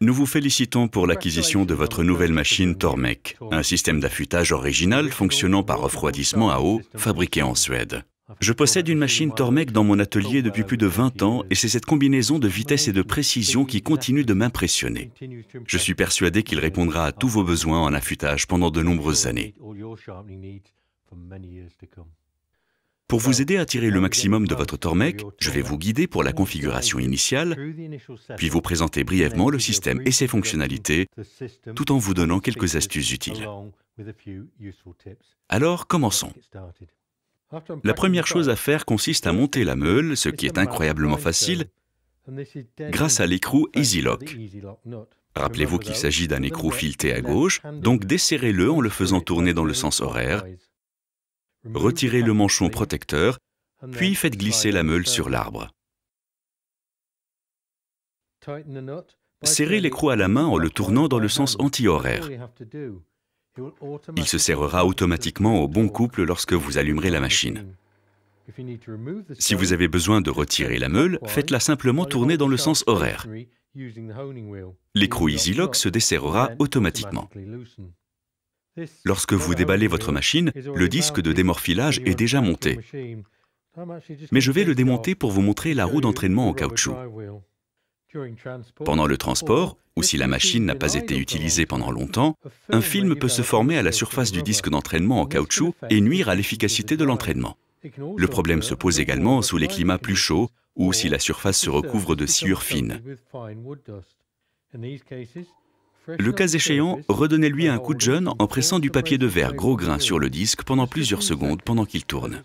Nous vous félicitons pour l'acquisition de votre nouvelle machine Tormek, un système d'affûtage original fonctionnant par refroidissement à eau, fabriqué en Suède. Je possède une machine Tormek dans mon atelier depuis plus de 20 ans et c'est cette combinaison de vitesse et de précision qui continue de m'impressionner. Je suis persuadé qu'il répondra à tous vos besoins en affûtage pendant de nombreuses années. Pour vous aider à tirer le maximum de votre Tormec, je vais vous guider pour la configuration initiale, puis vous présenter brièvement le système et ses fonctionnalités, tout en vous donnant quelques astuces utiles. Alors, commençons. La première chose à faire consiste à monter la meule, ce qui est incroyablement facile, grâce à l'écrou EasyLock. Rappelez-vous qu'il s'agit d'un écrou fileté à gauche, donc desserrez-le en le faisant tourner dans le sens horaire, retirez le manchon protecteur, puis faites glisser la meule sur l'arbre. Serrez l'écrou à la main en le tournant dans le sens anti-horaire. Il se serrera automatiquement au bon couple lorsque vous allumerez la machine. Si vous avez besoin de retirer la meule, faites-la simplement tourner dans le sens horaire. L'écrou EasyLock se desserrera automatiquement. Lorsque vous déballez votre machine, le disque de démorphilage est déjà monté. Mais je vais le démonter pour vous montrer la roue d'entraînement en caoutchouc. Pendant le transport, ou si la machine n'a pas été utilisée pendant longtemps, un film peut se former à la surface du disque d'entraînement en caoutchouc et nuire à l'efficacité de l'entraînement. Le problème se pose également sous les climats plus chauds ou si la surface se recouvre de sciures fines. Le cas échéant, redonnez-lui un coup de jeune en pressant du papier de verre gros grain sur le disque pendant plusieurs secondes pendant qu'il tourne.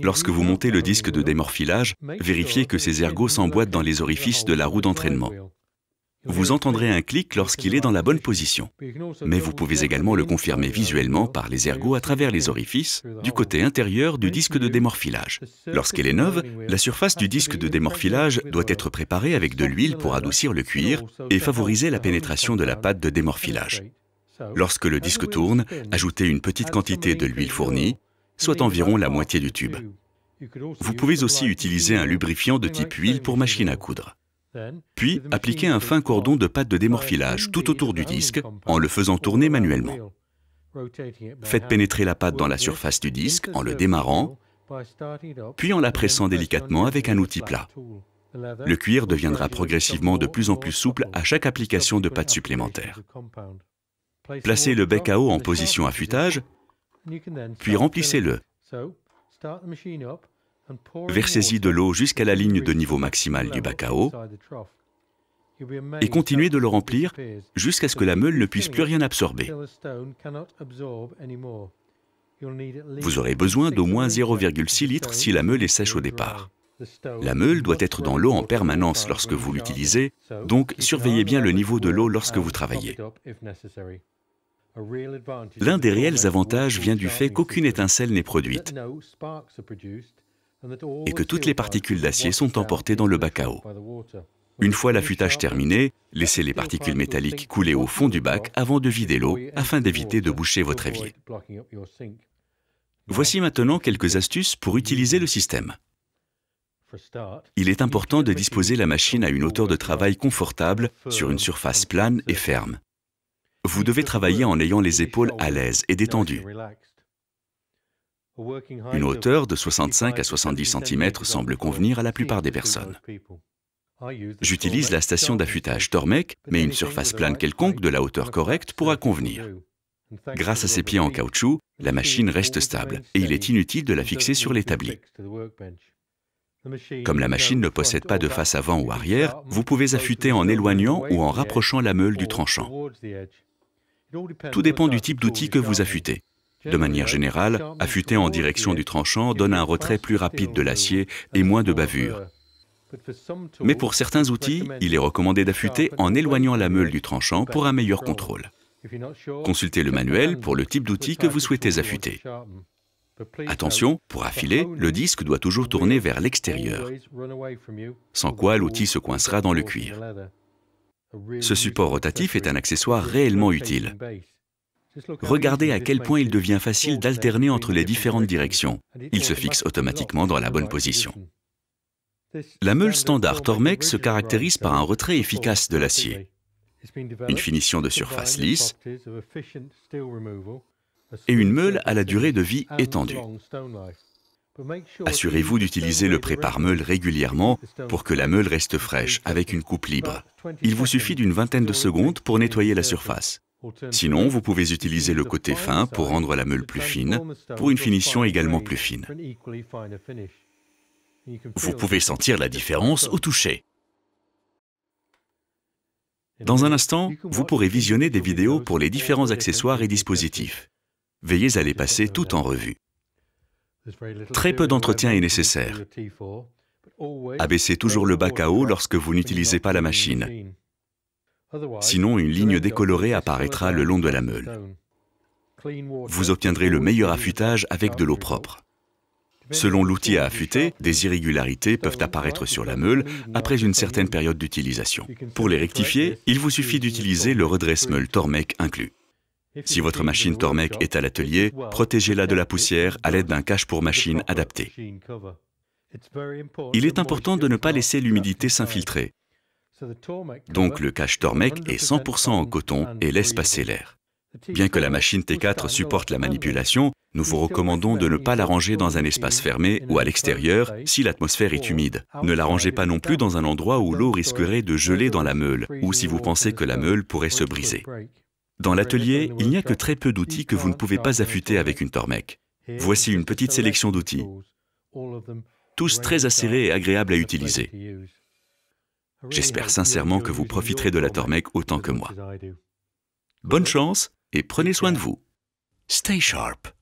Lorsque vous montez le disque de démorphilage, vérifiez que ses ergots s'emboîtent dans les orifices de la roue d'entraînement. Vous entendrez un clic lorsqu'il est dans la bonne position. Mais vous pouvez également le confirmer visuellement par les ergots à travers les orifices du côté intérieur du disque de démorphilage. Lorsqu'elle est neuve, la surface du disque de démorphilage doit être préparée avec de l'huile pour adoucir le cuir et favoriser la pénétration de la pâte de démorphilage. Lorsque le disque tourne, ajoutez une petite quantité de l'huile fournie, soit environ la moitié du tube. Vous pouvez aussi utiliser un lubrifiant de type huile pour machine à coudre puis appliquez un fin cordon de pâte de démorphilage tout autour du disque en le faisant tourner manuellement. Faites pénétrer la pâte dans la surface du disque en le démarrant, puis en la pressant délicatement avec un outil plat. Le cuir deviendra progressivement de plus en plus souple à chaque application de pâte supplémentaire. Placez le bec à eau en position affûtage, puis remplissez-le. Versez-y de l'eau jusqu'à la ligne de niveau maximal du bac à eau et continuez de le remplir jusqu'à ce que la meule ne puisse plus rien absorber. Vous aurez besoin d'au moins 0,6 litres si la meule est sèche au départ. La meule doit être dans l'eau en permanence lorsque vous l'utilisez, donc surveillez bien le niveau de l'eau lorsque vous travaillez. L'un des réels avantages vient du fait qu'aucune étincelle n'est produite et que toutes les particules d'acier sont emportées dans le bac à eau. Une fois l'affûtage terminé, laissez les particules métalliques couler au fond du bac avant de vider l'eau afin d'éviter de boucher votre évier. Voici maintenant quelques astuces pour utiliser le système. Il est important de disposer la machine à une hauteur de travail confortable sur une surface plane et ferme. Vous devez travailler en ayant les épaules à l'aise et détendues. Une hauteur de 65 à 70 cm semble convenir à la plupart des personnes. J'utilise la station d'affûtage Tormek, mais une surface plane quelconque de la hauteur correcte pourra convenir. Grâce à ses pieds en caoutchouc, la machine reste stable et il est inutile de la fixer sur l'établi. Comme la machine ne possède pas de face avant ou arrière, vous pouvez affûter en éloignant ou en rapprochant la meule du tranchant. Tout dépend du type d'outil que vous affûtez. De manière générale, affûter en direction du tranchant donne un retrait plus rapide de l'acier et moins de bavure. Mais pour certains outils, il est recommandé d'affûter en éloignant la meule du tranchant pour un meilleur contrôle. Consultez le manuel pour le type d'outil que vous souhaitez affûter. Attention, pour affiler, le disque doit toujours tourner vers l'extérieur, sans quoi l'outil se coincera dans le cuir. Ce support rotatif est un accessoire réellement utile. Regardez à quel point il devient facile d'alterner entre les différentes directions. Il se fixe automatiquement dans la bonne position. La meule standard Tormek se caractérise par un retrait efficace de l'acier, une finition de surface lisse et une meule à la durée de vie étendue. Assurez-vous d'utiliser le prépare-meule régulièrement pour que la meule reste fraîche avec une coupe libre. Il vous suffit d'une vingtaine de secondes pour nettoyer la surface. Sinon, vous pouvez utiliser le côté fin pour rendre la meule plus fine, pour une finition également plus fine. Vous pouvez sentir la différence au toucher. Dans un instant, vous pourrez visionner des vidéos pour les différents accessoires et dispositifs. Veillez à les passer tout en revue. Très peu d'entretien est nécessaire. Abaissez toujours le bac à eau lorsque vous n'utilisez pas la machine. Sinon, une ligne décolorée apparaîtra le long de la meule. Vous obtiendrez le meilleur affûtage avec de l'eau propre. Selon l'outil à affûter, des irrégularités peuvent apparaître sur la meule après une certaine période d'utilisation. Pour les rectifier, il vous suffit d'utiliser le redresse-meule Tormec inclus. Si votre machine tormec est à l'atelier, protégez-la de la poussière à l'aide d'un cache pour machine adapté. Il est important de ne pas laisser l'humidité s'infiltrer. Donc le cache tormec est 100% en coton et laisse passer l'air. Bien que la machine T4 supporte la manipulation, nous vous recommandons de ne pas la ranger dans un espace fermé ou à l'extérieur si l'atmosphère est humide. Ne la rangez pas non plus dans un endroit où l'eau risquerait de geler dans la meule ou si vous pensez que la meule pourrait se briser. Dans l'atelier, il n'y a que très peu d'outils que vous ne pouvez pas affûter avec une tormec Voici une petite sélection d'outils, tous très acérés et agréables à utiliser. J'espère sincèrement que vous profiterez de la Tormec autant que moi. Bonne chance et prenez soin de vous. Stay sharp.